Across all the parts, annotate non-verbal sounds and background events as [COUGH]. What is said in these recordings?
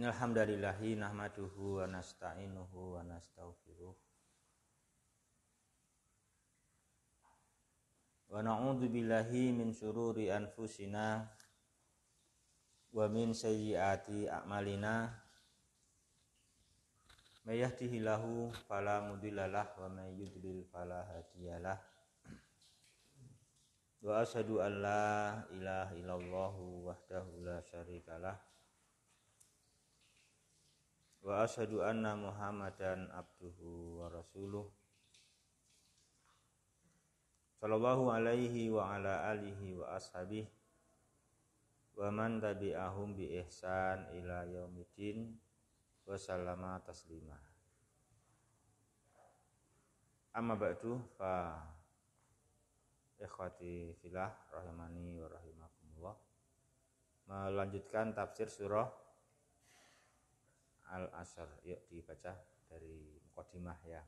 Innalhamdalillahi nahmaduhu wa nasta'inuhu wa nastaghfiruh Wa naudzubillahi billahi min syururi anfusina wa min sayyiati a'malina may yahdihillahu fala mudhillalah wa may yudlil fala hadiyalah wa asyhadu an la ilaha illallah wahdahu la syarikalah wa asyhadu anna muhammadan abduhu wa rasuluh sallallahu alaihi wa ala alihi wa ashabih wa man tabi'ahum bi ihsan ila yaumiddin wa salama taslima amma ba'du fa ikhwati filah rahimani wa rahimakumullah melanjutkan tafsir surah al asr yuk dibaca dari mukadimah ya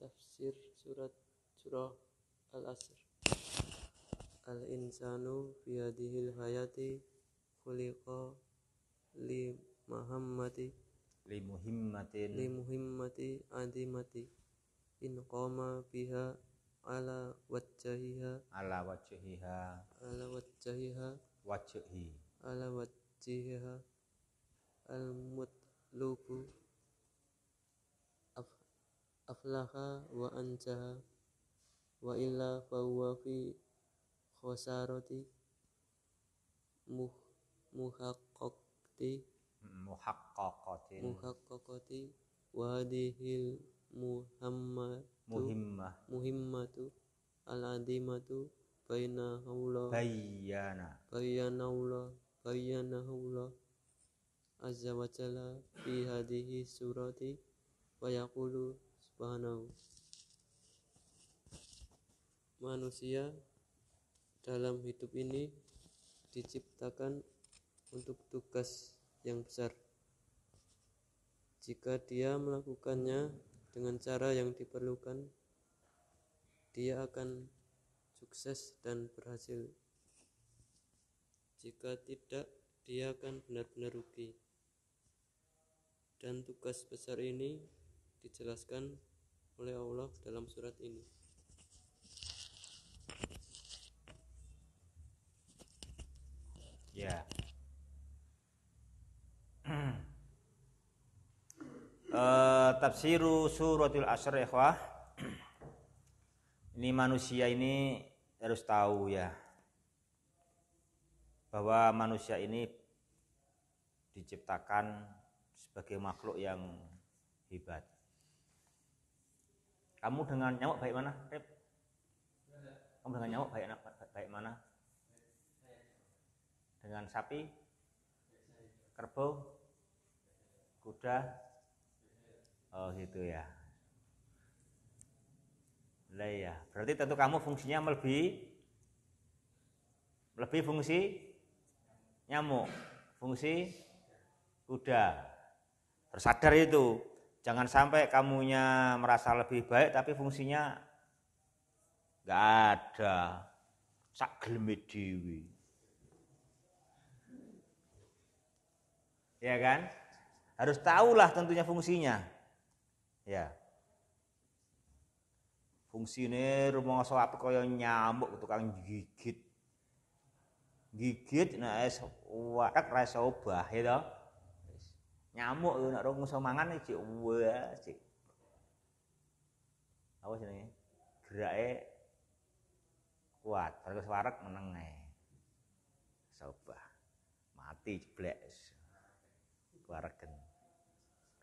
Tafsir surat surah Al-Asr Al-insanu biyadihil hayati khuliqa li muhammadi limuhimmatin limuhimmati adimati in qama biha ala wajhiha ala wajhiha ala wajhiha wajhi ala wajhiha al mutluku af, aflaha wa anjaha wa illa huwa fi khasarati muh muhaqqati muhaqqaqatin muhaqqaqati wa hadhil muhimmah muhimmatu al-adimatu baina haula bayyana bayyana haula bayyana haula azza wa jalla fi hadhihi surati wa yaqulu subhanahu manusia dalam hidup ini diciptakan untuk tugas yang besar. Jika dia melakukannya dengan cara yang diperlukan, dia akan sukses dan berhasil. Jika tidak, dia akan benar-benar rugi. Dan tugas besar ini dijelaskan oleh Allah dalam surat ini. Ya. tafsiru suratul asr ikhwah. Ini manusia ini harus tahu ya bahwa manusia ini diciptakan sebagai makhluk yang hebat. Kamu dengan nyamuk baik mana, Rip? Kamu dengan nyamuk baik, baik mana? Dengan sapi? Kerbau? Kuda? Oh gitu ya. Lah ya, berarti tentu kamu fungsinya lebih, lebih fungsi nyamuk, fungsi kuda. Tersadar itu. Jangan sampai kamunya merasa lebih baik tapi fungsinya nggak ada. Sak geleme dewi. Ya kan? Harus tahulah tentunya fungsinya. Ya. rumah rumangsa apa kaya nyamuk tukang gigit. Gigit nah es warak rasa obah ya Nyamuk nek rumangsa mangan iki wah cik. Apa sih nih Gerake kuat, terus warak menang ae. Sobah. Mati jeblek. warakan,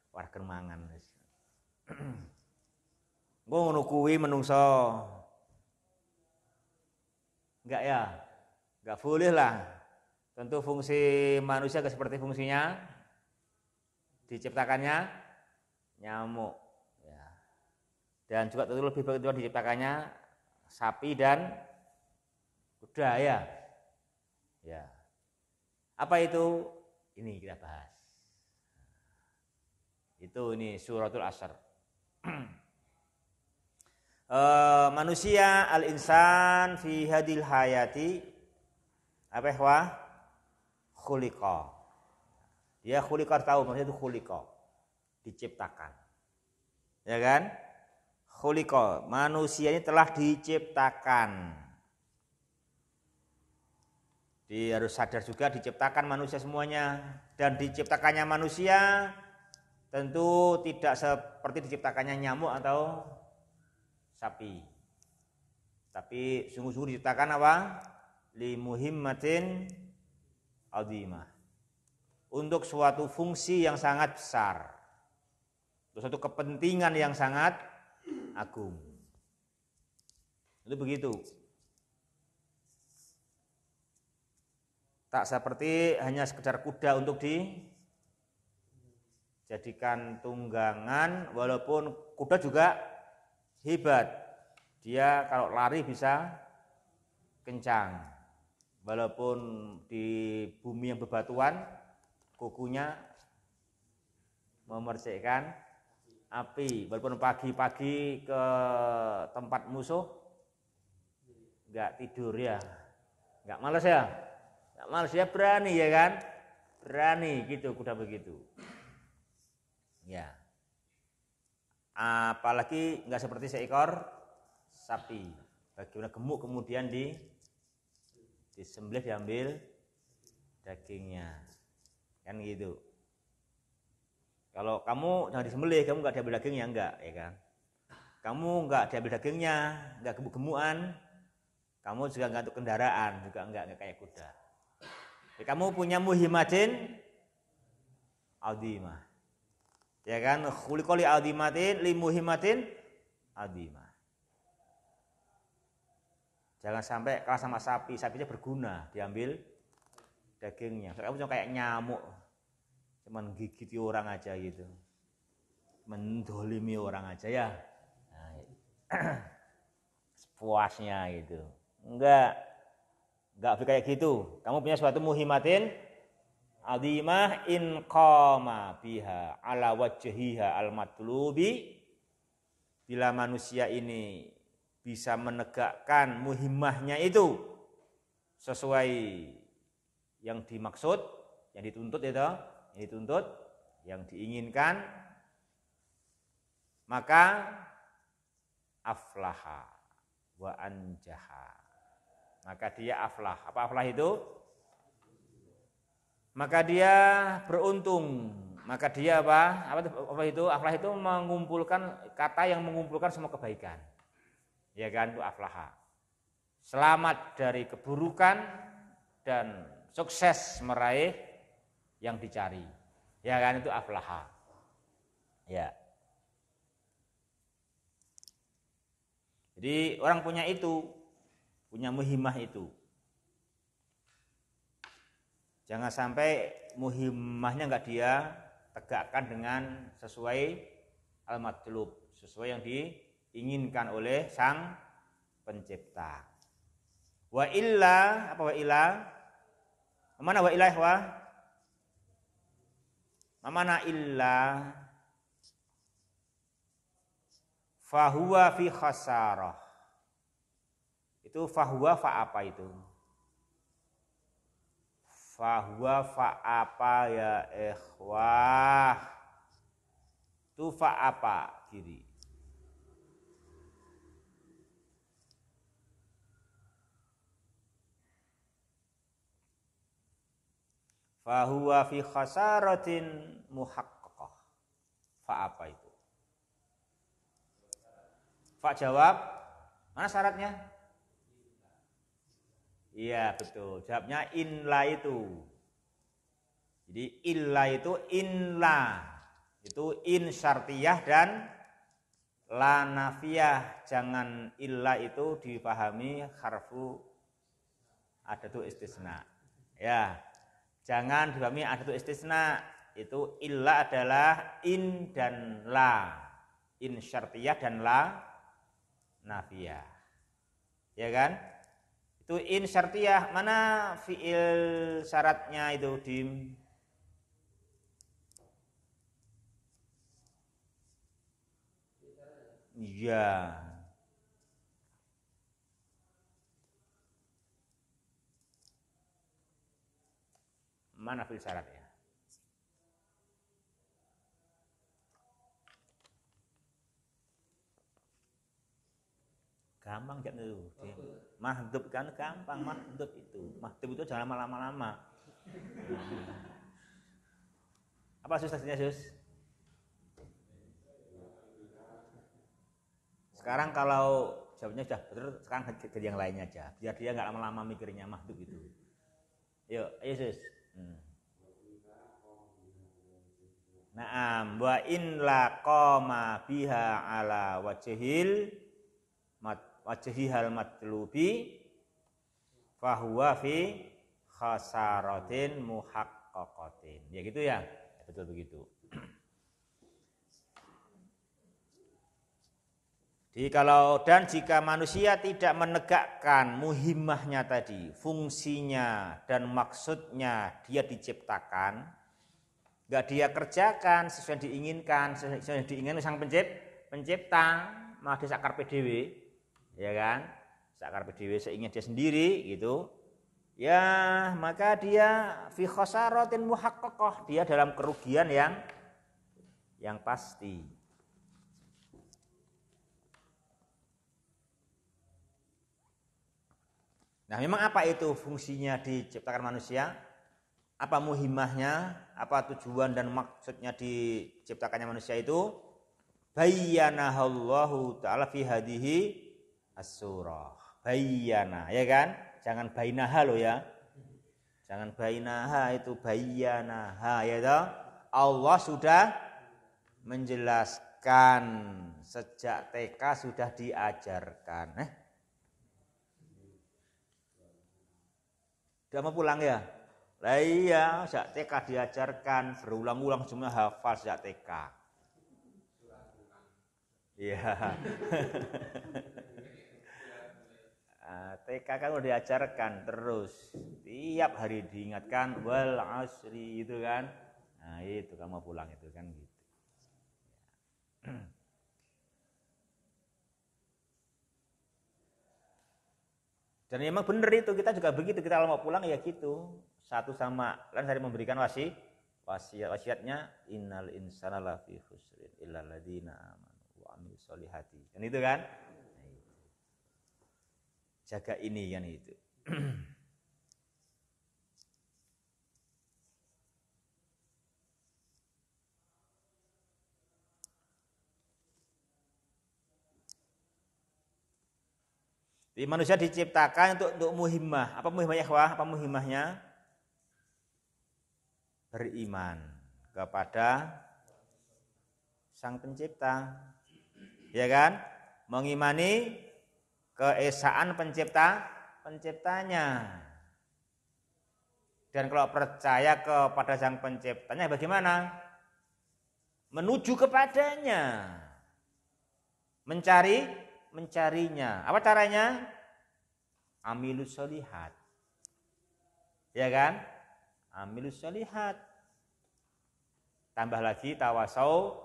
warak mangan sih [CLEARS THROAT] Gue ngono kuwi menungso. Enggak ya? Enggak boleh lah. Tentu fungsi manusia seperti fungsinya diciptakannya nyamuk ya. Dan juga tentu lebih begitu diciptakannya sapi dan kuda ya. Ya. Apa itu? Ini kita bahas. Itu ini suratul asr uh, [CLEARS THROAT] manusia al insan fi hadil hayati apa ya khuliqa dia khuliqa tahu maksudnya itu khuliqa diciptakan ya kan khuliqa manusia ini telah diciptakan dia harus sadar juga diciptakan manusia semuanya dan diciptakannya manusia tentu tidak seperti diciptakannya nyamuk atau sapi. Tapi sungguh-sungguh diciptakan apa? Li muhimmatin azimah. Untuk suatu fungsi yang sangat besar. Untuk suatu kepentingan yang sangat agung. Itu begitu. Tak seperti hanya sekedar kuda untuk di jadikan tunggangan walaupun kuda juga hebat dia kalau lari bisa kencang walaupun di bumi yang bebatuan kukunya memercikkan api walaupun pagi-pagi ke tempat musuh nggak tidur ya nggak males ya nggak males ya berani ya kan berani gitu kuda begitu Ya. Apalagi nggak seperti seekor sapi. Bagaimana gemuk kemudian di disembelih diambil dagingnya. Kan gitu. Kalau kamu jangan disembelih, kamu nggak diambil dagingnya enggak, ya kan? Kamu nggak diambil dagingnya, nggak gemuk-gemukan, kamu juga nggak untuk kendaraan, juga nggak nggak kayak kuda. kamu punya muhimadin audimah. Ya kan? Khuliqali adimatin limuhimatin adimah. Jangan sampai kalah sama sapi. Sapinya berguna, diambil dagingnya. Kamu cuma kayak nyamuk, cuman gigiti orang aja gitu, mendolimi orang aja ya. Nah, ya. [CLEARS THROAT] puasnya gitu. Enggak, enggak kayak gitu. Kamu punya suatu muhimatin azimah in qama biha ala wajhiha al matlubi bila manusia ini bisa menegakkan muhimahnya itu sesuai yang dimaksud yang dituntut itu yang dituntut yang diinginkan maka aflaha wa anjaha maka dia aflah apa aflah itu maka dia beruntung. Maka dia apa? Apa, itu, apa itu? Aflah itu mengumpulkan kata yang mengumpulkan semua kebaikan. Ya kan itu aflaha. Selamat dari keburukan dan sukses meraih yang dicari. Ya kan itu aflaha. Ya. Jadi orang punya itu, punya muhimah itu. Jangan sampai muhimahnya nggak dia tegakkan dengan sesuai al-matlub, sesuai yang diinginkan oleh sang pencipta. Wa illa apa wa illa? Mana wa ilah wa? Mana illa? Fahuwa fi khasarah. Itu fahuwa fa apa itu? fahuwa fa apa ya ikhwah tu fa apa kiri fahuwa fi khasaratin muhaqqaqah fa apa itu fa jawab mana syaratnya Iya betul. Jawabnya inla itu. Jadi illa itu inla. Itu in syartiyah dan la nafiyah. Jangan illa itu dipahami harfu ada tuh istisna. Ya. Jangan dipahami ada tuh istisna. Itu illa adalah in dan la. In syartiyah dan la nafiyah. Ya kan? itu in syartiyah mana fiil syaratnya itu dim Iya. Mana fiil syaratnya? gampang jak niru mahdub kan gampang mahdub itu mahdub itu jangan lama-lama-lama apa sus tadinya sus sekarang kalau jawabnya sudah betul sekarang jadi yang lainnya aja biar dia nggak lama-lama mikirnya mahdub itu yuk ayo sus hmm. Naam wa in qama biha ala wajhil wajhihal matlubi fahuwa fi khasaratin muhaqqaqatin. Ya gitu ya. betul begitu. Jadi kalau dan jika manusia tidak menegakkan muhimahnya tadi, fungsinya dan maksudnya dia diciptakan, nggak dia kerjakan sesuai diinginkan, sesuai diinginkan sang pencipta, pencipta, malah sakar PDW, ya kan sakar PDW seingat dia sendiri gitu ya maka dia fi khosarotin muhakkokoh dia dalam kerugian yang yang pasti Nah, memang apa itu fungsinya diciptakan manusia? Apa muhimahnya? Apa tujuan dan maksudnya diciptakannya manusia itu? Bayyanahallahu ta'ala fi as-surah. Bayana, ya kan? Jangan bainaha lo ya. Jangan bainaha itu bayanaha ya toh. Allah sudah menjelaskan sejak TK sudah diajarkan. Eh? Udah mau pulang ya? Lah iya, sejak TK diajarkan berulang-ulang cuma hafal sejak TK. Iya. [LAUGHS] Eh, TK kan udah diajarkan terus tiap hari diingatkan wal asri itu kan nah itu kamu pulang itu kan gitu [CLEARS THROAT] dan memang benar itu kita juga begitu kita kalau mau pulang ya gitu satu sama lain dari memberikan wasi wasiat wasiatnya innal insana lafi khusrin illa ladina amanu wa amil solihati dan itu kan jaga ini yang itu [CLEARS THROAT] Di manusia diciptakan untuk untuk muhimmah. Apa muhimahnya ikhwah? Apa muhimmahnya? Beriman kepada Sang Pencipta. Ya kan? Mengimani keesaan pencipta penciptanya. Dan kalau percaya kepada sang penciptanya bagaimana? Menuju kepadanya. Mencari mencarinya. Apa caranya? Amilus solihat. Ya kan? Amilus solihat. Tambah lagi tawasau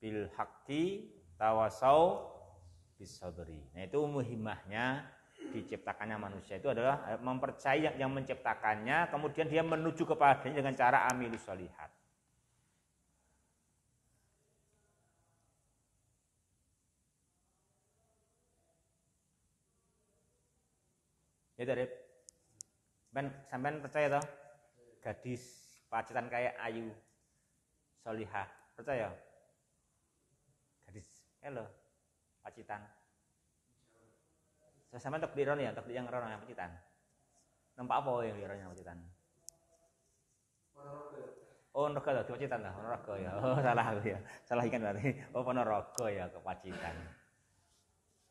bil haqqi tawasau bisabri. Nah itu muhimahnya diciptakannya manusia itu adalah eh, mempercayai yang menciptakannya, kemudian dia menuju kepadanya dengan cara amilus solihat. Ya dari ben sampean percaya toh? Gadis pacitan kayak Ayu Solihah, percaya? Gadis, hello pacitan so, sama dok diron ya dok yang rono yang pacitan nampak apa yang diron yang pacitan Oh, Ponorogo di Pacitan lah, Ponorogo ya. Oh, [LAUGHS] salah aku ya. Salah ikan berarti. Oh, Ponorogo ya ke Pacitan.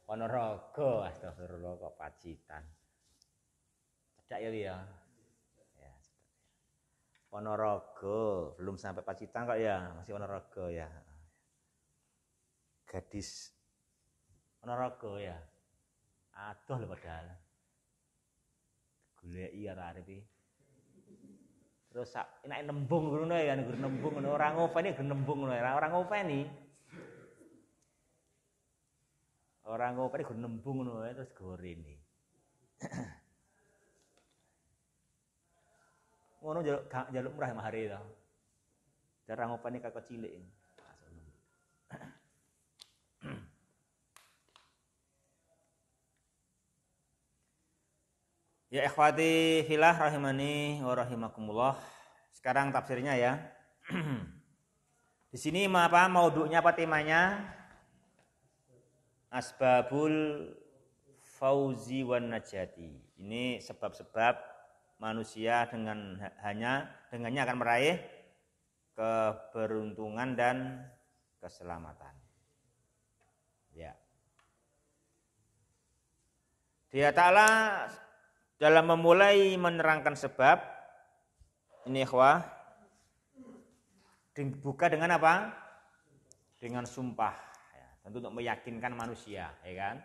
Ponorogo, astagfirullah ke Pacitan. Cedak ya dia. Ya? Ya, ya, Ponorogo, belum sampai Pacitan kok ya, masih Ponorogo ya. Gadis ana raga ya. Adoh lho padahal. iya arep-arep Terus sak enak nembung ngono ya, nggur nembung ngono ora ngopeni nggur nembung ngono ora ya. ora ngopeni. Ora ngopeni nggur nembung ngono ya, terus gorene. Ngono jaluk jaluk murah mahari to. Cara ngopeni kakek cilik. Ya ikhwati filah rahimani wa rahimakumullah. Sekarang tafsirnya ya. [CLEARS THROAT] Di sini apa mauduknya apa temanya? Asbabul fauzi wan najati. Ini sebab-sebab manusia dengan hanya dengannya akan meraih keberuntungan dan keselamatan. Ya. Dia Ta'ala dalam memulai menerangkan sebab ini ikhwah dibuka dengan apa? Dengan sumpah ya, tentu untuk meyakinkan manusia ya kan?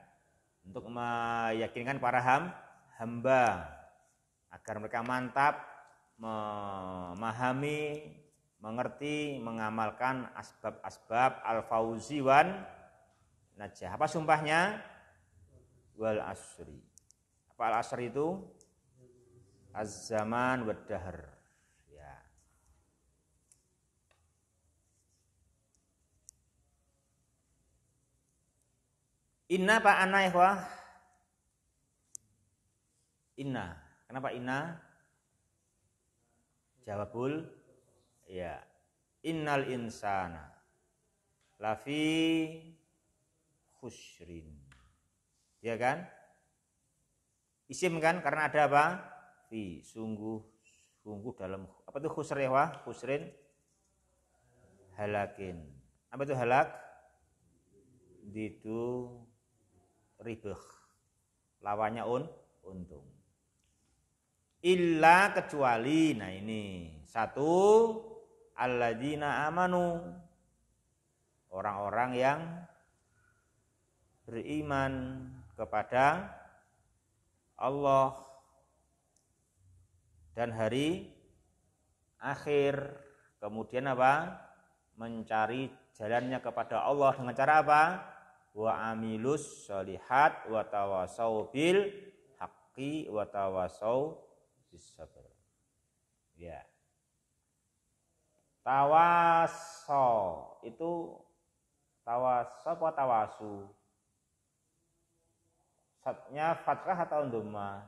Untuk meyakinkan para ham, hamba agar mereka mantap memahami, mengerti, mengamalkan asbab-asbab al fauziwan wan najah. Apa sumpahnya? Wal asri Pak al-asr itu? Az-zaman wa Ya. Inna pak anna Inna. Kenapa inna? Jawabul ya. Innal insana lafi khusrin. Ya kan? Isim kan karena ada apa? Fi, sungguh sungguh dalam apa itu khusrewa ya, Khusrin halakin. Apa itu halak? Ditu ribeh. Lawannya un untung. Illa kecuali nah ini satu alladzina amanu orang-orang yang beriman kepada Allah dan hari akhir. Kemudian apa? Mencari jalannya kepada Allah dengan cara apa? Wa amilus solihat wa tawasau bil haqqi wa tawasau bisabr. Ya. tawasau itu tawasau apa tawasu? Fatnya fatrah atau doma?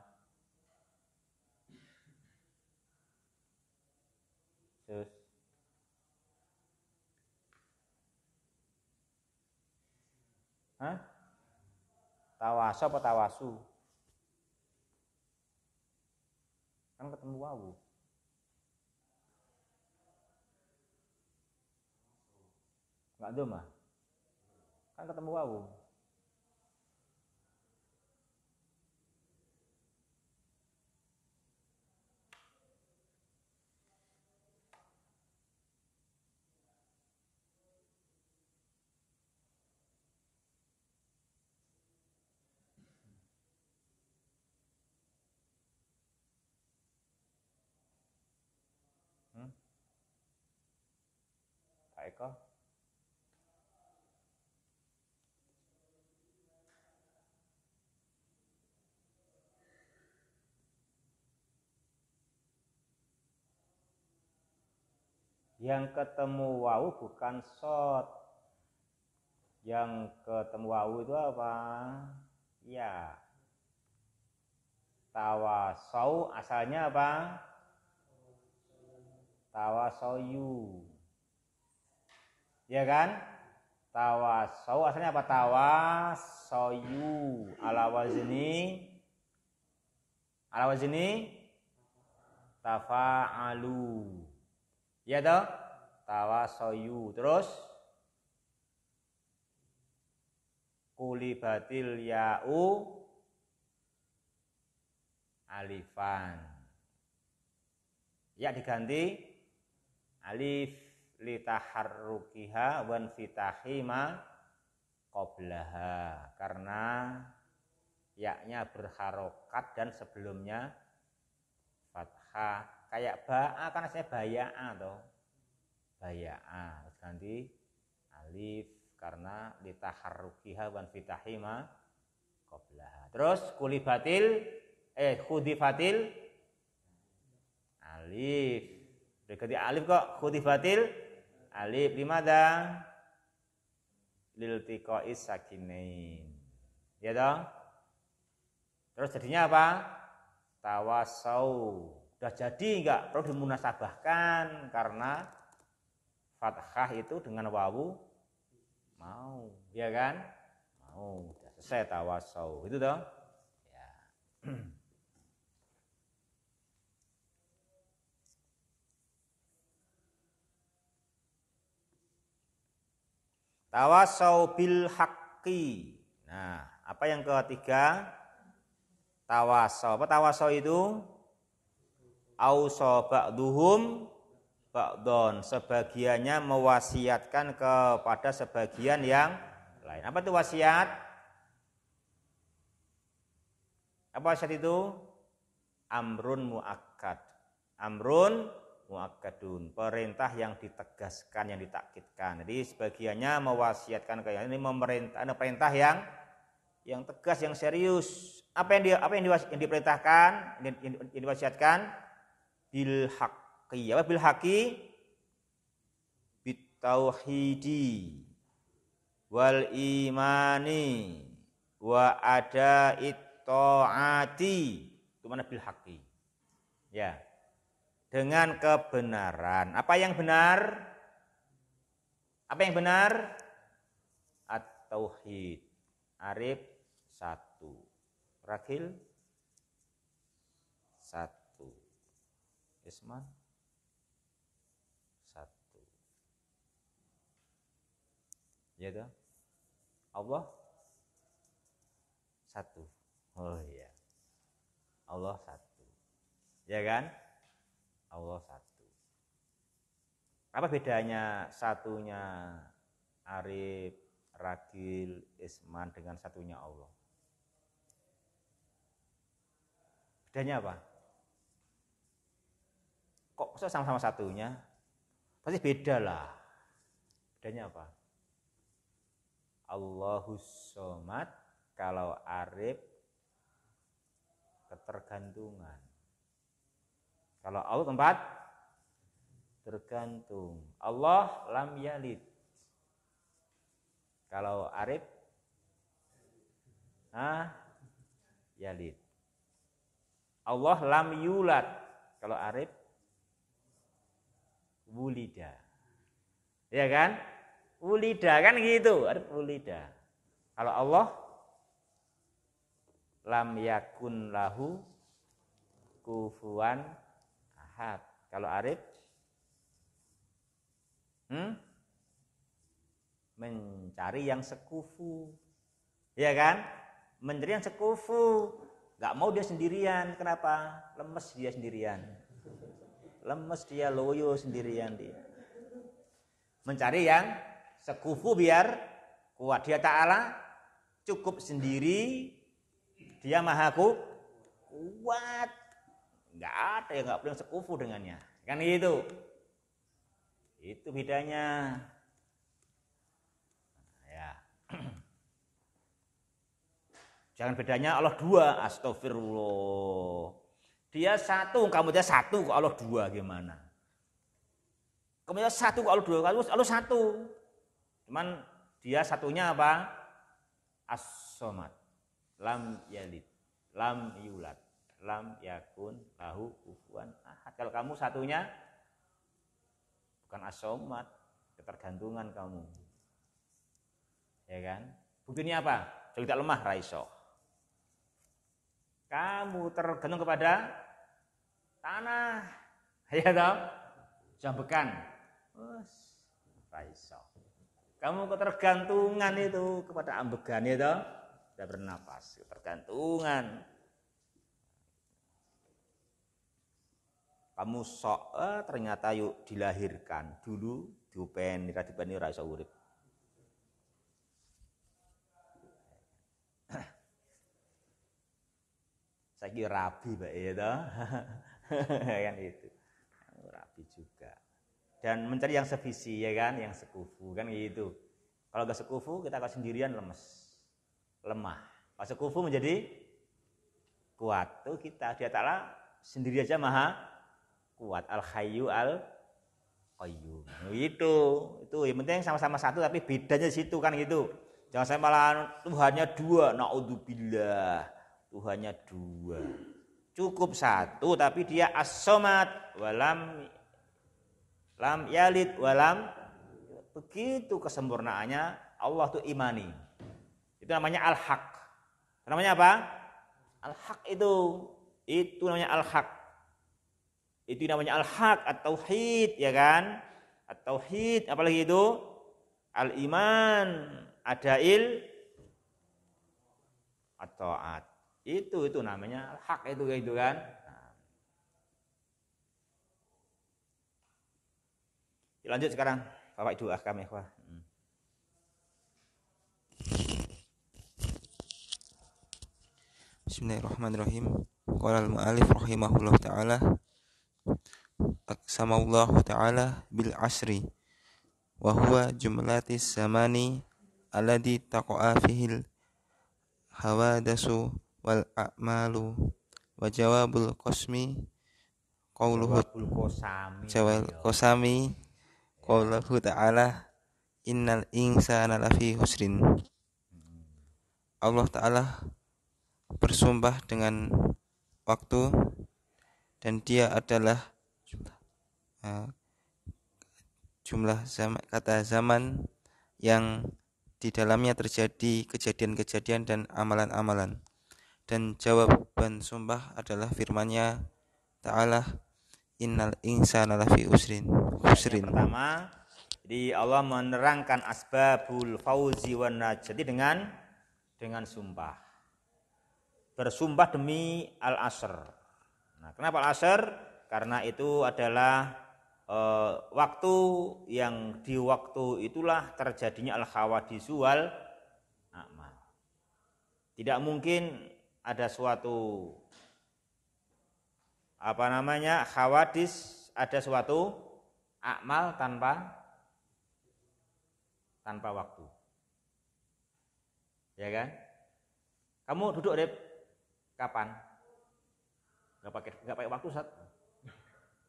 Terus Hah? Tawasu atau tawasu? Kan ketemu wawu. Enggak doma. Kan ketemu wawu. mereka yang ketemu wau bukan sot yang ketemu wau itu apa ya tawa sau asalnya apa Tawa yu ya kan tawasau asalnya apa tawasoyu ala wazni ala wazni tafa'alu ya toh tawasoyu terus kulibatil ya'u alifan ya diganti alif litaharrukiha wan fitahima qoblaha karena yaknya berharokat dan sebelumnya fathah kayak ba'a kan saya baya'a toh baya'a terus ganti alif karena litaharrukiha wan fitahima qoblaha terus kulibatil eh khudifatil alif berikutnya alif kok khudifatil alif limada tiko isakinain, ya dong terus jadinya apa tawasau udah jadi enggak perlu dimunasabahkan karena fathah itu dengan wawu mau ya kan mau Sudah selesai tawasau itu dong ya [CLEARS THROAT] Tawasau bil haqqi. Nah, apa yang ketiga? Tawasau. Apa tawasau itu? Auso ba'duhum ba'don. Sebagiannya mewasiatkan kepada sebagian yang lain. Apa itu wasiat? Apa wasiat itu? Amrun muakkad. Amrun muakkadun, perintah yang ditegaskan, yang ditakitkan. Jadi sebagiannya mewasiatkan kayak ini memerintah, ada perintah yang yang tegas, yang serius. Apa yang dia apa yang, diwas, yang diperintahkan, yang, yang, yang diwasiatkan bil haqqi. Apa bil haqqi? Bitauhidi wal imani wa ada it Itu mana bil haqqi. Ya dengan kebenaran. Apa yang benar? Apa yang benar? At-Tauhid. Arif satu. Rakil satu. Isman satu. Ya toh? Allah satu. Oh iya. Allah satu. Ya kan? Allah satu. Apa bedanya satunya Arif, Ragil, Isman dengan satunya Allah? Bedanya apa? Kok bisa sama-sama satunya? Pasti beda lah. Bedanya apa? Allahus somat kalau arif ketergantungan kalau Allah tempat tergantung. Allah lam yalid. Kalau Arif ah yalid. Allah lam yulat. Kalau Arif wulida. Ya kan? Wulida kan gitu, Arif wulida. Kalau Allah lam yakun lahu kufuan Ahad. Kalau Arif hmm? mencari yang sekufu. ya kan? Mencari yang sekufu. Gak mau dia sendirian. Kenapa? Lemes dia sendirian. Lemes dia loyo sendirian dia. Mencari yang sekufu biar kuat. Dia ta'ala cukup sendiri. Dia maha kuat nggak ada yang nggak boleh sekufu dengannya kan itu itu bedanya ya [CLEARS THROAT] jangan bedanya Allah dua astagfirullah dia satu kamu dia satu kok Allah dua gimana kamu dia satu kok Allah dua kalau Allah satu cuman dia satunya apa as somat lam yalid lam yulat lam yakun lahu kufuan ahad. Kalau kamu satunya bukan asomat, ketergantungan kamu. Ya kan? Buktinya apa? Kalau tidak lemah raiso. Kamu tergantung kepada tanah, [LAUGHS] ya tau? Jambekan. Raiso. Kamu ketergantungan itu kepada ambegan ya Tidak bernapas, ketergantungan. kamu sok eh, ternyata yuk dilahirkan dulu diupen nira dipeni ora iso urip [CLEARS THROAT] saya kira rabi mbak ya toh [LAUGHS] kan itu rabi juga dan mencari yang sevisi ya kan yang sekufu kan gitu kalau gak sekufu kita kalau sendirian lemes lemah pas sekufu menjadi kuat tuh kita dia taklah sendiri aja maha kuat al khayyu al qayyum itu itu yang penting sama-sama satu tapi bedanya di situ kan gitu jangan saya malah Tuhannya dua naudzubillah Tuhannya dua cukup satu tapi dia as asomat walam lam yalid walam begitu kesempurnaannya Allah tuh imani itu namanya al-haq namanya apa al-haq itu itu namanya al-haq itu namanya al-haq, atau tauhid ya kan? At-tauhid, apalagi itu? Al-iman, atau at Itu itu namanya al-haq itu gitu kan? Nah. Lanjut sekarang, Bapak Ibu Ahkam Ikhwah. Hmm. Bismillahirrahmanirrahim. Qala al muallif rahimahullah ta'ala Aqsama Allah Ta'ala bil asri wa huwa jumlati zamani alladhi taqa'a fihil hawadasu wal a'malu wa jawabul qasmi qauluhu jawabul qasami qawluhu ta'ala innal insana lafi husrin Allah Ta'ala bersumpah dengan waktu dan dia adalah jumlah uh, jumlah zaman kata zaman yang di dalamnya terjadi kejadian-kejadian dan amalan-amalan. Dan jawaban sumpah adalah firmannya Ta'ala innal insana lafi usrin. Usrin. Yang pertama, di Allah menerangkan asbabul fauzi wan najati dengan dengan sumpah. Bersumpah demi al-asr. Nah, kenapa laser? Karena itu adalah e, waktu yang di waktu itulah terjadinya al khawadisu wal amal. Tidak mungkin ada suatu apa namanya khawadis ada suatu akmal tanpa tanpa waktu. Ya kan? Kamu duduk deh kapan? nggak pakai nggak pakai waktu saat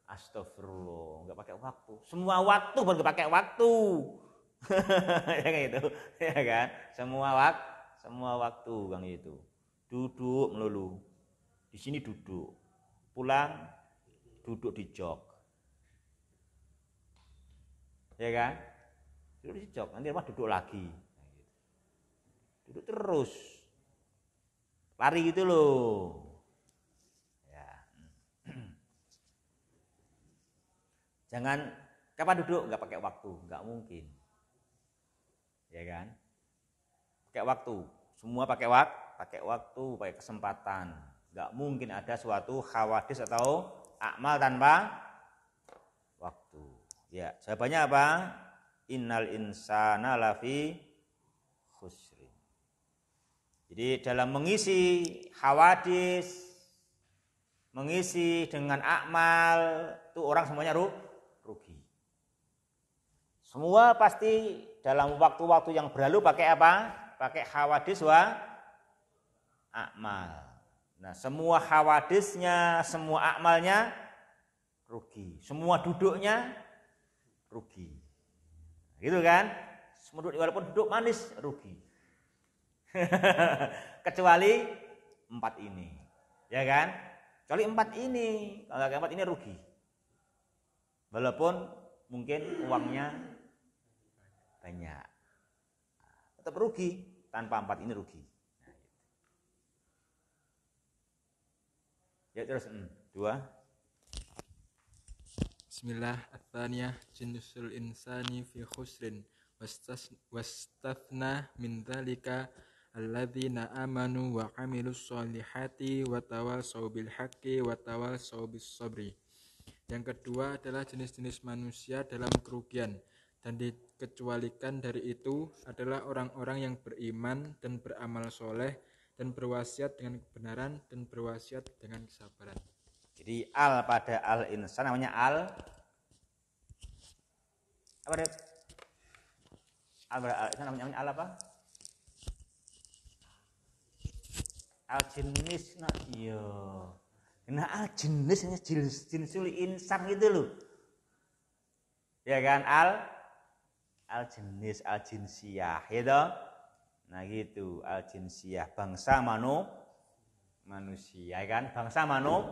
Astagfirullah, nggak pakai waktu. Semua waktu baru pakai waktu. [LAUGHS] ya kayak gitu, ya kan? Semua waktu, semua waktu kan itu. Duduk melulu. Di sini duduk. Pulang duduk di jok. Ya kan? Duduk di jok, nanti rumah duduk lagi. Duduk terus. Lari gitu loh. Jangan kapan duduk nggak pakai waktu, nggak mungkin. Ya kan? Pakai waktu, semua pakai waktu, pakai waktu, pakai kesempatan. Nggak mungkin ada suatu khawatir atau akmal tanpa waktu. Ya, jawabannya apa? Innal insana lafi khusri. Jadi dalam mengisi khawatir, mengisi dengan akmal, itu orang semuanya ruh semua pasti dalam waktu-waktu yang berlalu pakai apa? Pakai hawadis wa akmal. Nah, semua hawadisnya, semua akmalnya rugi. Semua duduknya rugi. Gitu kan? Semudut walaupun duduk manis rugi. [LAUGHS] Kecuali empat ini. Ya kan? Kecuali empat ini. Kalau empat ini rugi. Walaupun mungkin uangnya banyak tetap rugi tanpa empat ini rugi ya terus hmm, dua Bismillah Athaniyah Jinsul insani fi khusrin Wastafna, min dhalika Alladzina amanu wa amilu sholihati Wa tawasaw bil haqqi Wa tawasaw bis sabri Yang kedua adalah jenis-jenis manusia dalam kerugian dan dikecualikan dari itu adalah orang-orang yang beriman dan beramal soleh dan berwasiat dengan kebenaran dan berwasiat dengan kesabaran. Jadi al pada al insan namanya al apa deh? Al pada al insan namanya, namanya al apa? Al jenis nak iyo. Nah al jenisnya jenis jenis insan gitu loh. Ya kan al al jenis al jinsiyah ya toh? nah gitu al jinsiyah bangsa manu manusia ya kan bangsa manu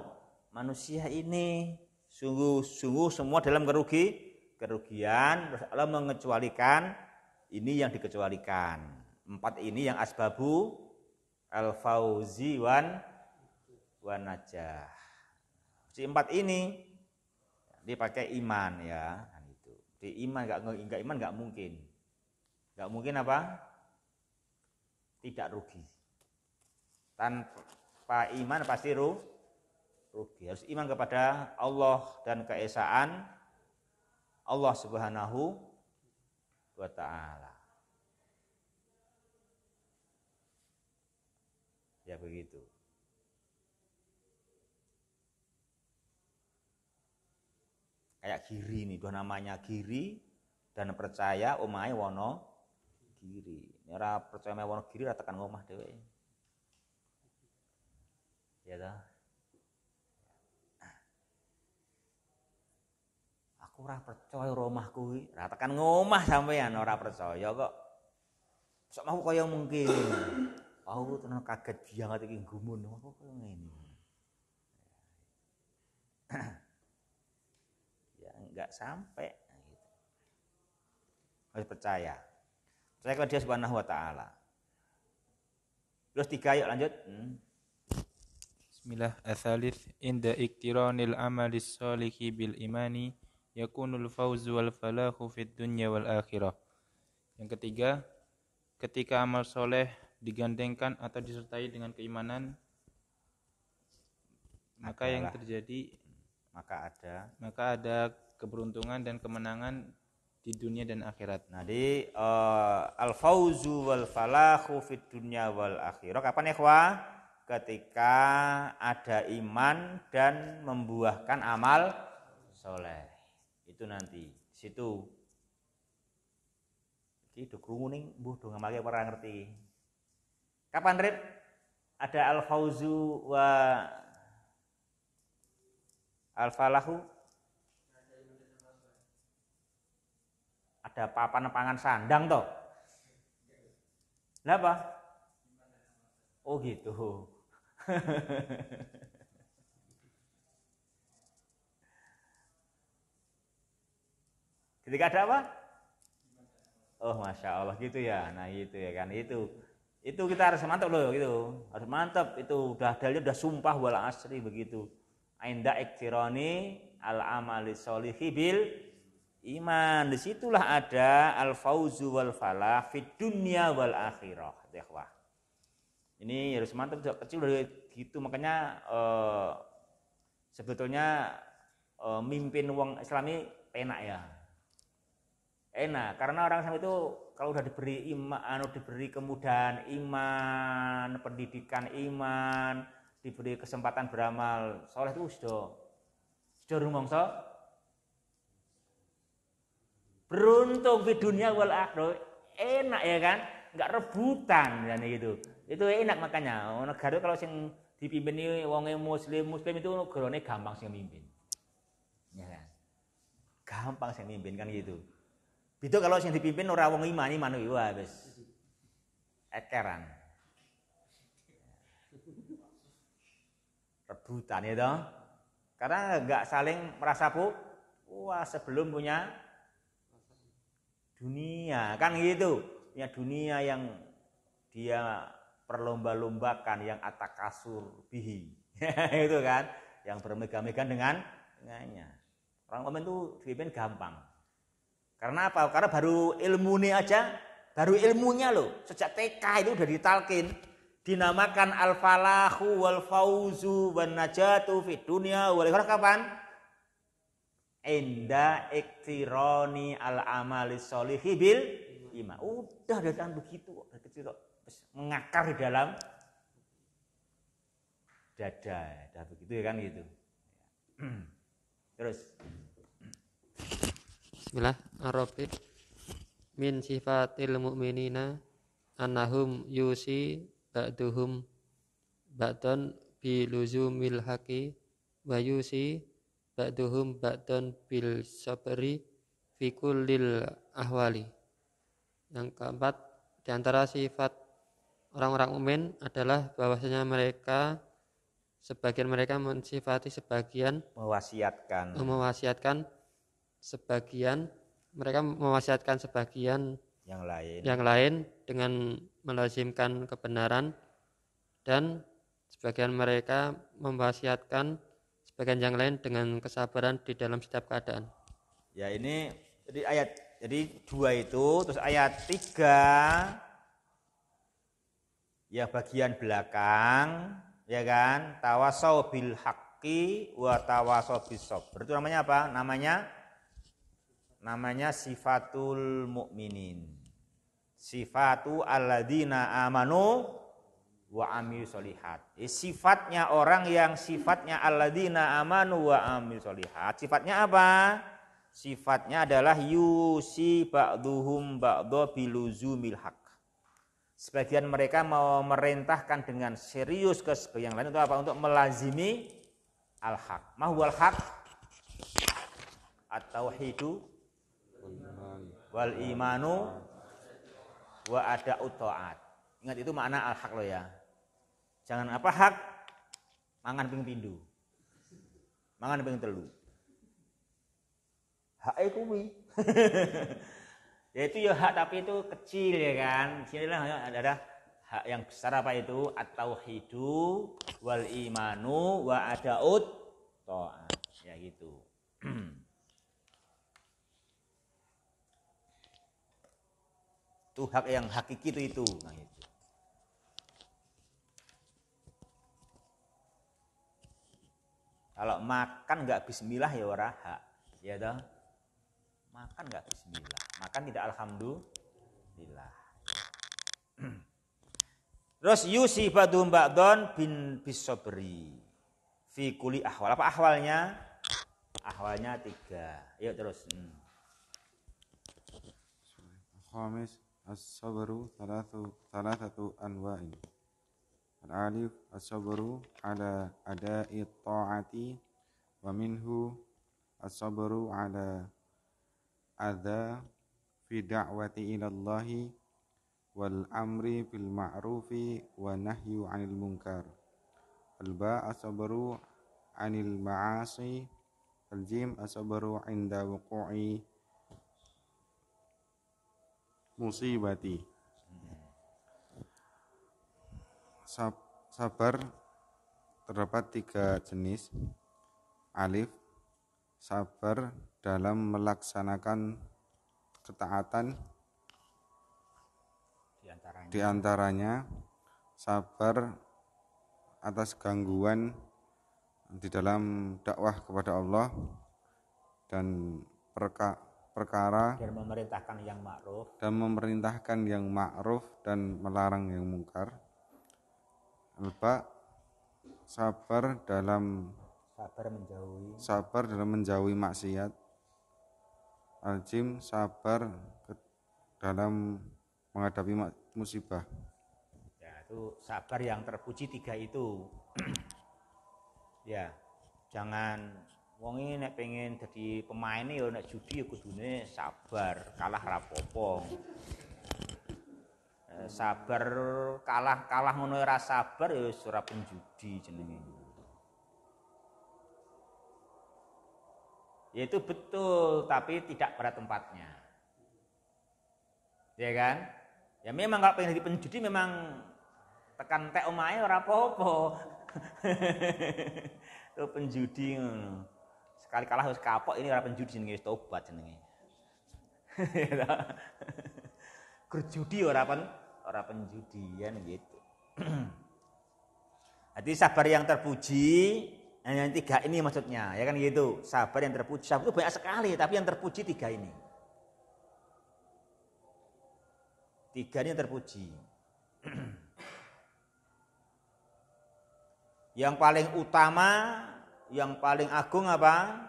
manusia ini sungguh sungguh semua dalam kerugi kerugian terus Allah mengecualikan ini yang dikecualikan empat ini yang asbabu al fauzi wan wanajah si empat ini dipakai iman ya di iman nggak nggak iman nggak mungkin. Nggak mungkin apa? Tidak rugi. Tanpa iman pasti rugi. Harus iman kepada Allah dan keesaan Allah Subhanahu wa taala. Ya begitu. kayak kiri nih dua namanya kiri dan percaya umai wono kiri ora percaya omai wono giri ratakan tekan omah ya ta aku ora percaya romah kuwi ratakan ngomah sampai sampean ora percaya kok sok mau yang mungkin aku tenan kaget dia banget iki gumun aku kaya ngene [CLEARS THROAT] nah, nggak sampai nah, gitu. harus percaya percaya kepada dia subhanahu wa taala terus tiga yuk lanjut hmm. Bismillah asalif inda iktiranil amalis salihi bil imani yakunul fawzu wal falahu fid dunya wal akhirah yang ketiga ketika amal soleh digandengkan atau disertai dengan keimanan maka Adalah. yang terjadi maka ada maka ada keberuntungan dan kemenangan di dunia dan akhirat. Nah, di uh, eh, al fauzu wal falahu fid dunya wal akhirah. Kapan ya, Ketika ada iman dan membuahkan amal soleh. Itu nanti situ. Iki do krungu buh mbuh do ngamake ngerti. Kapan Rit? Ada al fauzu wa al falahu ada papan pangan sandang toh. Kenapa? Oh gitu. [LAUGHS] Ketika ada apa? Oh masya Allah gitu ya. Nah itu ya kan itu itu kita harus mantap loh gitu harus mantap itu udah dalil udah sumpah wala asri begitu ainda iktironi al amali solihibil iman. Disitulah ada al fauzu wal falah fit dunia wal akhirah. dekwah ya, Ini harus mantap sejak kecil dari gitu. Makanya eh, sebetulnya eh, mimpin uang Islami enak ya. Enak karena orang Islam itu kalau udah diberi iman, anu diberi kemudahan iman, pendidikan iman, diberi kesempatan beramal soleh itu sudah sudah rumongso Beruntung di dunia wal Enak ya kan? Enggak rebutan dan ya gitu. Itu enak makanya. Oh, negara kalau sing dipimpin wong muslim, muslim itu negaranya gampang sing mimpin. Ya kan? Gampang sing mimpin kan gitu. Itu kalau yang dipimpin orang wong iman, iman itu habis Ekeran. Rebutan ya dong Karena nggak saling merasa pu, wah sebelum punya dunia kan gitu ya dunia yang dia perlomba-lombakan yang kasur bihi [LAUGHS] itu kan yang bermega megah dengan dengannya orang komen tuh Filipin gampang karena apa karena baru ilmu ini aja baru ilmunya loh sejak TK itu udah ditalkin dinamakan al falahu wal fauzu wan najatu fid dunya wal kapan Enda iktironi al amali solihi bil iman. Udah datang begitu kok, kecil kok mengakar di dalam dada, dah begitu ya kan gitu. [CLEARS THROAT] Terus. Bismillah, Arabik min sifatil mu'minina anahum yusi ba'duhum ba'don bi luzumil haqi wa yusi ba'duhum ba'dan bil sabri fi kullil ahwali. Yang keempat, di antara sifat orang-orang umin adalah bahwasanya mereka sebagian mereka mensifati sebagian mewasiatkan mewasiatkan sebagian mereka mewasiatkan sebagian yang lain yang lain dengan melazimkan kebenaran dan sebagian mereka mewasiatkan sebagian yang lain dengan kesabaran di dalam setiap keadaan. Ya ini jadi ayat jadi dua itu terus ayat tiga ya bagian belakang ya kan tawasau bil haki wa tawasau bisob berarti itu namanya apa namanya namanya sifatul mukminin sifatu alladzina amanu wa amil solihat. Ya, sifatnya orang yang sifatnya alladzina amanu wa amil solihat. Sifatnya apa? Sifatnya adalah yusi ba'duhum ba'do biluzumil hak. Sebagian mereka mau merintahkan dengan serius ke yang lain untuk apa? Untuk melazimi al-haq. al haq at-tauhidu wal imanu wa ada ta'at Ingat itu makna al-haq lo ya. Jangan apa hak, mangan ping pindu. Mangan ping telu. Hak e itu [LAUGHS] ya itu ya hak tapi itu kecil ya kan. lah ya, ada, ada hak yang besar apa itu? At-tauhidu wal imanu wa adaud toa, Ya gitu. [CLEARS THROAT] itu hak yang hakiki itu itu. Nah, itu. Kalau makan nggak bismillah ya ora hak. Ya toh? Makan nggak bismillah. Makan tidak alhamdulillah. [CLEARS THROAT] Terus yusifatu ba'don bin bisobri fi kuli ahwal. Apa ahwalnya? Ahwalnya tiga. Yuk terus. Hmm. Khamis as-sabru thalathatu anwa'in. الألف الصبر على أداء الطاعة ومنه الصبر على أذى في دعوة إلى الله والأمر بالمعروف والنهي عن المنكر الباء الصبر عن المعاصي الجيم الصبر عند وقوع مصيبتي sabar terdapat tiga jenis. Alif, sabar dalam melaksanakan ketaatan diantaranya antaranya, sabar atas gangguan di dalam dakwah kepada Allah dan perka, perkara dan memerintahkan yang ma'ruf dan memerintahkan yang ma'ruf dan melarang yang mungkar alba sabar dalam sabar menjauhi sabar dalam menjauhi maksiat aljim sabar ke, dalam menghadapi musibah ya itu sabar yang terpuji tiga itu ya jangan wong ini nek pengen jadi pemain ya nek judi ya kudune sabar kalah rapopo Eh, sabar kalah kalah menurut rasa sabar ya ora penjudi jenenge ya itu betul tapi tidak pada tempatnya ya kan ya memang kalau pengen jadi penjudi memang tekan tek omahe ora apa-apa [LAUGHS] tuh penjudi sekali kalah harus kapok ini ora penjudi jenenge wis tobat jenenge kerjudi [LAUGHS] ya ora pen orang penjudian ya, gitu jadi [CLEARS THROAT] sabar yang terpuji eh, yang tiga ini maksudnya ya kan gitu sabar yang terpuji sabar itu banyak sekali tapi yang terpuji tiga ini tiga ini yang terpuji [CLEARS THROAT] yang paling utama yang paling agung apa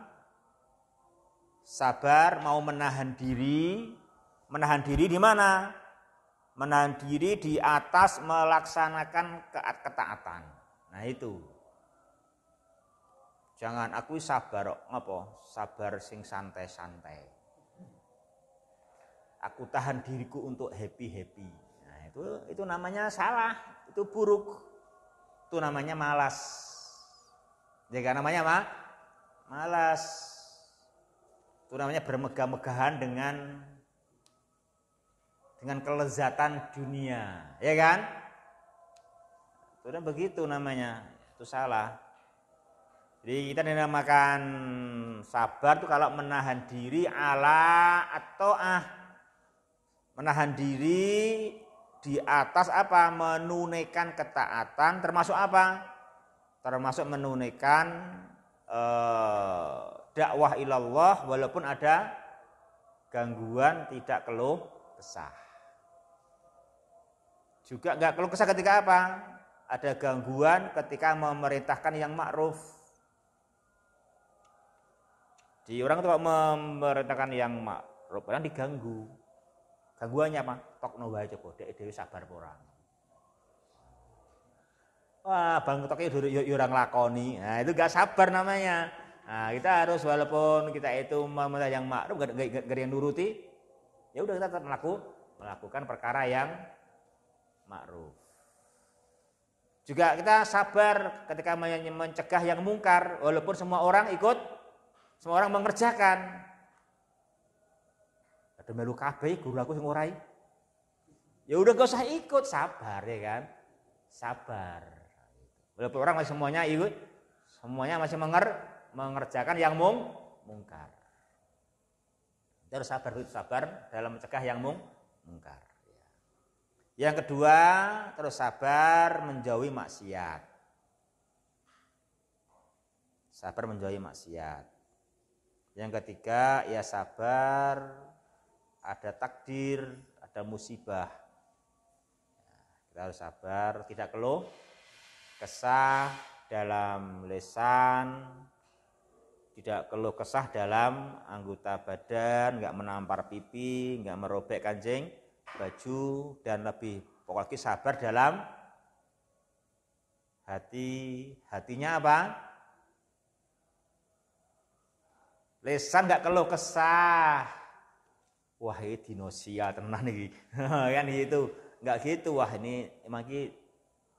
sabar mau menahan diri menahan diri di mana menahan diri di atas melaksanakan ketaatan. Nah itu. Jangan aku sabar apa? Sabar sing santai-santai. Aku tahan diriku untuk happy-happy. Nah, itu itu namanya salah, itu buruk. Itu namanya malas. Jika ya, namanya apa? Malas. Itu namanya bermegah-megahan dengan dengan kelezatan dunia, ya kan? Sudah begitu namanya, itu salah. Jadi kita dinamakan sabar itu kalau menahan diri ala atau ah menahan diri di atas apa menunaikan ketaatan termasuk apa termasuk menunaikan eh, dakwah ilallah walaupun ada gangguan tidak keluh kesah juga nggak keluh kesah ketika apa? Ada gangguan ketika memerintahkan yang ma'ruf. Di orang itu memerintahkan yang ma'ruf, orang diganggu. Gangguannya apa? tok Tokno wae coba, dek dhewe sabar orang. Wah, bang toknya orang lakoni. Nah, itu gak sabar namanya. Nah, kita harus walaupun kita itu meminta yang ma'ruf gak, gak, yang nuruti, ya udah kita tetap melaku, melakukan perkara yang ma'ruf. Juga kita sabar ketika mencegah yang mungkar walaupun semua orang ikut semua orang mengerjakan. Ada melu kabeh guru aku yang ngurai. Ya udah gak usah ikut, sabar ya kan. Sabar. Walaupun orang masih semuanya ikut, semuanya masih menger mengerjakan yang mung mungkar. Kita harus sabar, sabar dalam mencegah yang mung mungkar. Yang kedua, terus sabar menjauhi maksiat. Sabar menjauhi maksiat. Yang ketiga, ya sabar ada takdir, ada musibah. Kita harus sabar, tidak keluh, kesah dalam lesan, tidak keluh kesah dalam anggota badan, nggak menampar pipi, nggak merobek kancing, baju dan lebih pokoknya sabar dalam hati hatinya apa lesan nggak keluh kesah wah ini dinosia tenan nih [LAUGHS] kan gitu nggak gitu wah ini emang ini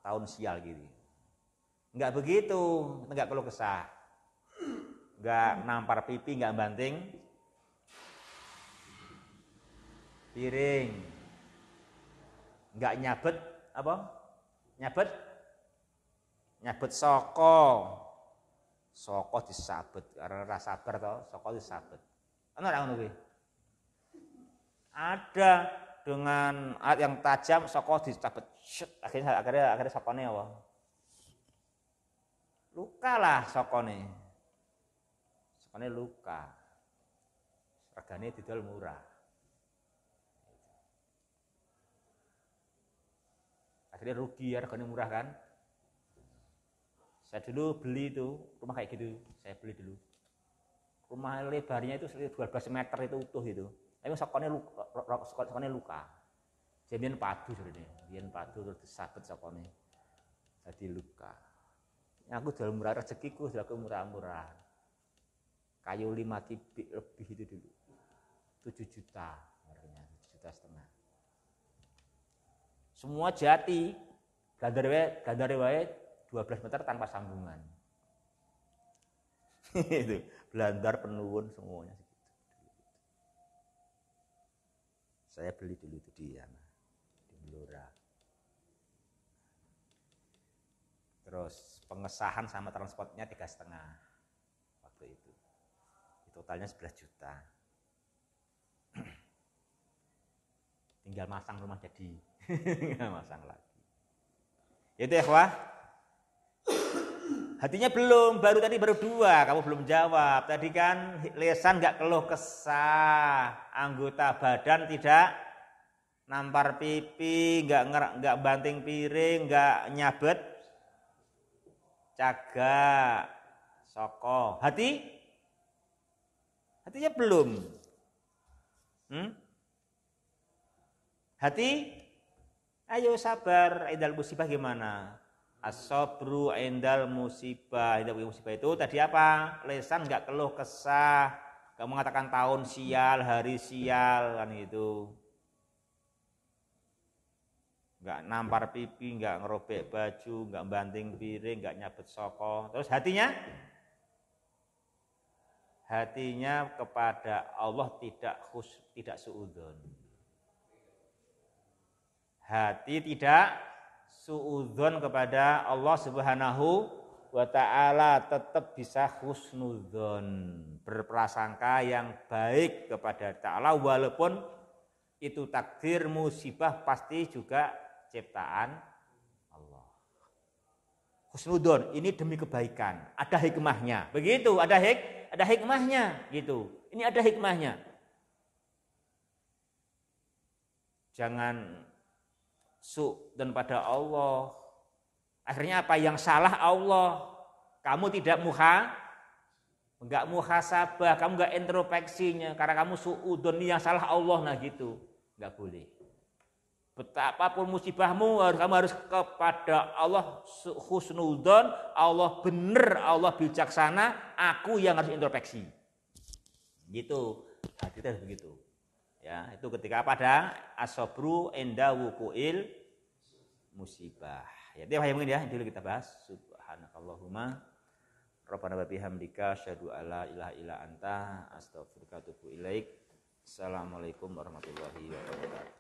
tahun sial gitu nggak begitu nggak keluh kesah nggak nampar pipi nggak banting piring nggak nyabet apa? Nyabet nyabet soko. Soko disabet karena rasa sabar to, soko disabet. ada yang ngono Ada dengan alat yang tajam soko disabet. akhirnya akhirnya akhirnya sokone apa? Luka lah sokone. Sokone luka. Regane didol murah. akhirnya rugi harganya ya, murah kan saya dulu beli itu rumah kayak gitu saya beli dulu rumah lebarnya itu 12 meter itu utuh itu tapi sokonnya luka, sokonnya luka jadi padu sebenarnya jadian padu terus disabet sokonnya jadi luka aku jual murah rezekiku jual murah-murah kayu lima titik lebih itu dulu 7 juta harganya 7 juta setengah semua jati, gandarwe gandarwe 12 meter tanpa sambungan. [LAUGHS] itu belandar penuhun semuanya Saya beli dulu itu dia, di Blora. Terus pengesahan sama transportnya tiga setengah waktu itu. Totalnya 11 juta. [CLEARS THROAT] Tinggal masang rumah jadi [LAUGHS] nggak masang lagi itu ya hatinya belum baru tadi baru dua kamu belum jawab tadi kan lesan nggak keluh kesah anggota badan tidak nampar pipi nggak nggak banting piring nggak nyabet caga soko hati hatinya belum hmm? hati Ayo sabar, endal musibah gimana? Asobru endal musibah. Endal musibah itu tadi apa? Lesan nggak keluh kesah, nggak mengatakan tahun sial, hari sial kan itu. Nggak nampar pipi, nggak ngerobek baju, nggak banting piring, nggak nyabet soko. Terus hatinya? Hatinya kepada Allah tidak khus, tidak suudon hati tidak suudzon kepada Allah Subhanahu wa taala tetap bisa husnudzon, berprasangka yang baik kepada taala walaupun itu takdir musibah pasti juga ciptaan Allah. Husnudon ini demi kebaikan, ada hikmahnya. Begitu, ada hik, ada hikmahnya gitu. Ini ada hikmahnya. Jangan su dan pada Allah. Akhirnya apa yang salah Allah. Kamu tidak muha enggak muhasabah, kamu enggak introspeksinya karena kamu suudon yang salah Allah nah gitu. Enggak boleh. Betapapun musibahmu kamu harus kepada Allah husnudon, Allah benar, Allah bijaksana, aku yang harus introspeksi. Gitu. Hati nah, harus begitu. Ya, itu ketika pada asobru enda wukuil musibah. Ya, itu yang mungkin ya, dulu kita bahas. Subhanakallahumma rabbana wa bihamdika syadu ala ilaha ila anta astaghfiruka wa ilaik. Assalamualaikum warahmatullahi wabarakatuh.